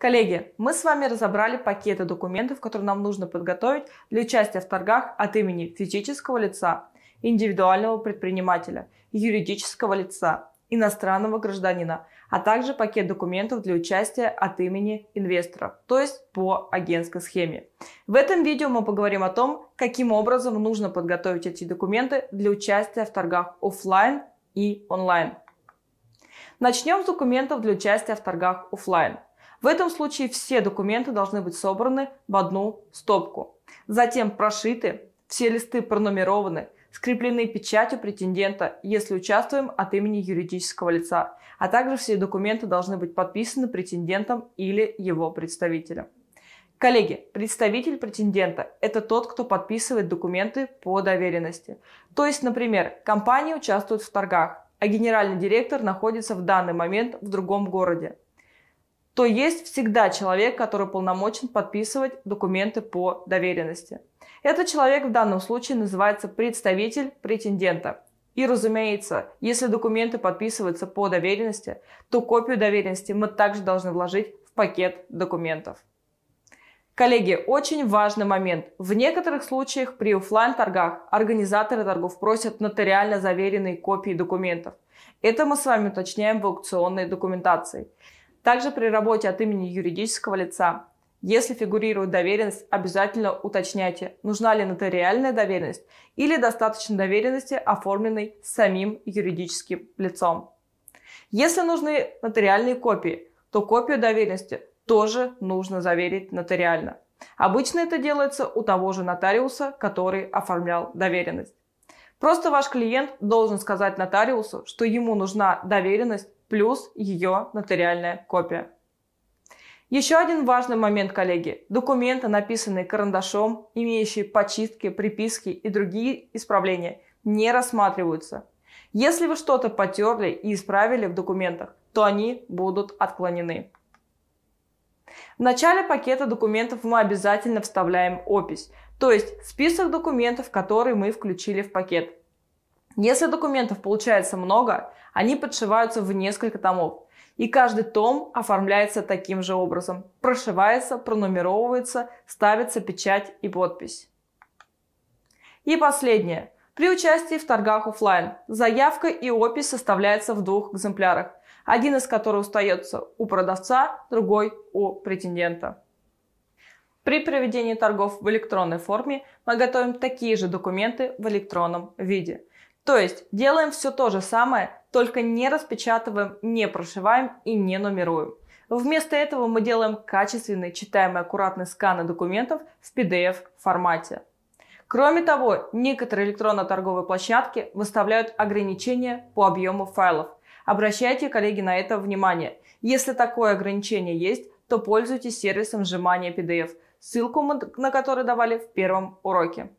Коллеги, мы с вами разобрали пакеты документов, которые нам нужно подготовить для участия в торгах от имени физического лица, индивидуального предпринимателя, юридического лица, иностранного гражданина, а также пакет документов для участия от имени инвестора, то есть по агентской схеме. В этом видео мы поговорим о том, каким образом нужно подготовить эти документы для участия в торгах офлайн и онлайн. Начнем с документов для участия в торгах офлайн. В этом случае все документы должны быть собраны в одну стопку, затем прошиты, все листы пронумерованы, скреплены печатью претендента, если участвуем от имени юридического лица, а также все документы должны быть подписаны претендентом или его представителем. Коллеги, представитель претендента – это тот, кто подписывает документы по доверенности. То есть, например, компания участвует в торгах, а генеральный директор находится в данный момент в другом городе то есть всегда человек, который полномочен подписывать документы по доверенности. Этот человек в данном случае называется представитель претендента. И, разумеется, если документы подписываются по доверенности, то копию доверенности мы также должны вложить в пакет документов. Коллеги, очень важный момент. В некоторых случаях при офлайн-торгах организаторы торгов просят нотариально заверенные копии документов. Это мы с вами уточняем в аукционной документации. Также при работе от имени юридического лица если фигурирует доверенность, обязательно уточняйте, нужна ли нотариальная доверенность или достаточно доверенности, оформленной самим юридическим лицом. Если нужны нотариальные копии, то копию доверенности тоже нужно заверить нотариально. Обычно это делается у того же нотариуса, который оформлял доверенность. Просто ваш клиент должен сказать нотариусу, что ему нужна доверенность плюс ее нотариальная копия. Еще один важный момент, коллеги. Документы, написанные карандашом, имеющие почистки, приписки и другие исправления, не рассматриваются. Если вы что-то потерли и исправили в документах, то они будут отклонены. В начале пакета документов мы обязательно вставляем опись, то есть список документов, которые мы включили в пакет. Если документов получается много, они подшиваются в несколько томов. И каждый том оформляется таким же образом. Прошивается, пронумеровывается, ставится печать и подпись. И последнее. При участии в торгах офлайн заявка и опись составляется в двух экземплярах, один из которых остается у продавца, другой у претендента. При проведении торгов в электронной форме мы готовим такие же документы в электронном виде – то есть делаем все то же самое, только не распечатываем, не прошиваем и не нумеруем. Вместо этого мы делаем качественный, читаемый, аккуратный сканы документов в PDF формате. Кроме того, некоторые электронно-торговые площадки выставляют ограничения по объему файлов. Обращайте, коллеги, на это внимание. Если такое ограничение есть, то пользуйтесь сервисом сжимания PDF, ссылку на который давали в первом уроке.